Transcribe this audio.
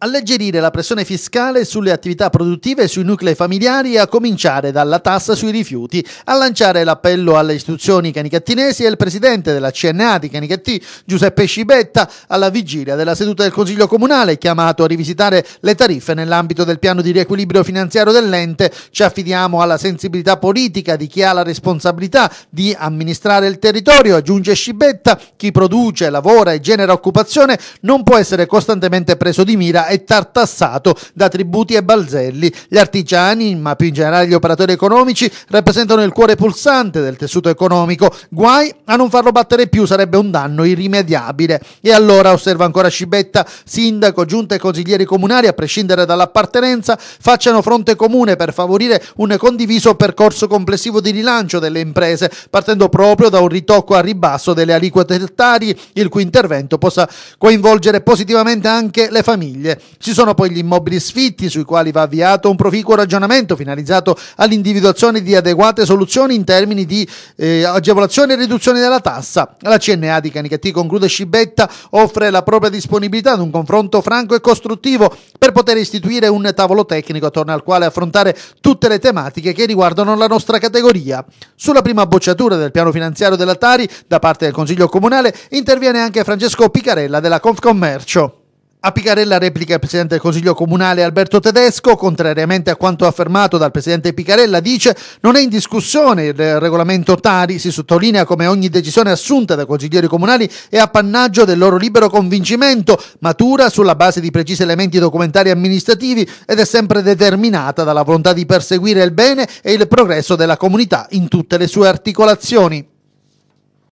Alleggerire la pressione fiscale sulle attività produttive e sui nuclei familiari, a cominciare dalla tassa sui rifiuti. A lanciare l'appello alle istituzioni canicattinesi è il presidente della CNA di Canicattì, Giuseppe Scibetta, alla vigilia della seduta del Consiglio Comunale, chiamato a rivisitare le tariffe nell'ambito del piano di riequilibrio finanziario dell'ente. Ci affidiamo alla sensibilità politica di chi ha la responsabilità di amministrare il territorio, aggiunge Scibetta. Chi produce, lavora e genera occupazione non può essere costantemente preso di mira è tartassato da tributi e balzelli. Gli artigiani, ma più in generale gli operatori economici, rappresentano il cuore pulsante del tessuto economico. Guai a non farlo battere più, sarebbe un danno irrimediabile. E allora, osserva ancora Scibetta, sindaco, giunta e consiglieri comunali, a prescindere dall'appartenenza, facciano fronte comune per favorire un condiviso percorso complessivo di rilancio delle imprese, partendo proprio da un ritocco a ribasso delle aliquote tari, il cui intervento possa coinvolgere positivamente anche le famiglie. Ci sono poi gli immobili sfitti sui quali va avviato un proficuo ragionamento finalizzato all'individuazione di adeguate soluzioni in termini di eh, agevolazione e riduzione della tassa. La CNA di Canicattì conclude Scibetta offre la propria disponibilità ad un confronto franco e costruttivo per poter istituire un tavolo tecnico attorno al quale affrontare tutte le tematiche che riguardano la nostra categoria. Sulla prima bocciatura del piano finanziario della Tari da parte del Consiglio Comunale interviene anche Francesco Picarella della Confcommercio. A Picarella replica il presidente del Consiglio Comunale Alberto Tedesco, contrariamente a quanto affermato dal presidente Picarella, dice non è in discussione il regolamento Tari, si sottolinea come ogni decisione assunta dai consiglieri comunali è appannaggio del loro libero convincimento, matura sulla base di precisi elementi documentari e amministrativi ed è sempre determinata dalla volontà di perseguire il bene e il progresso della comunità in tutte le sue articolazioni.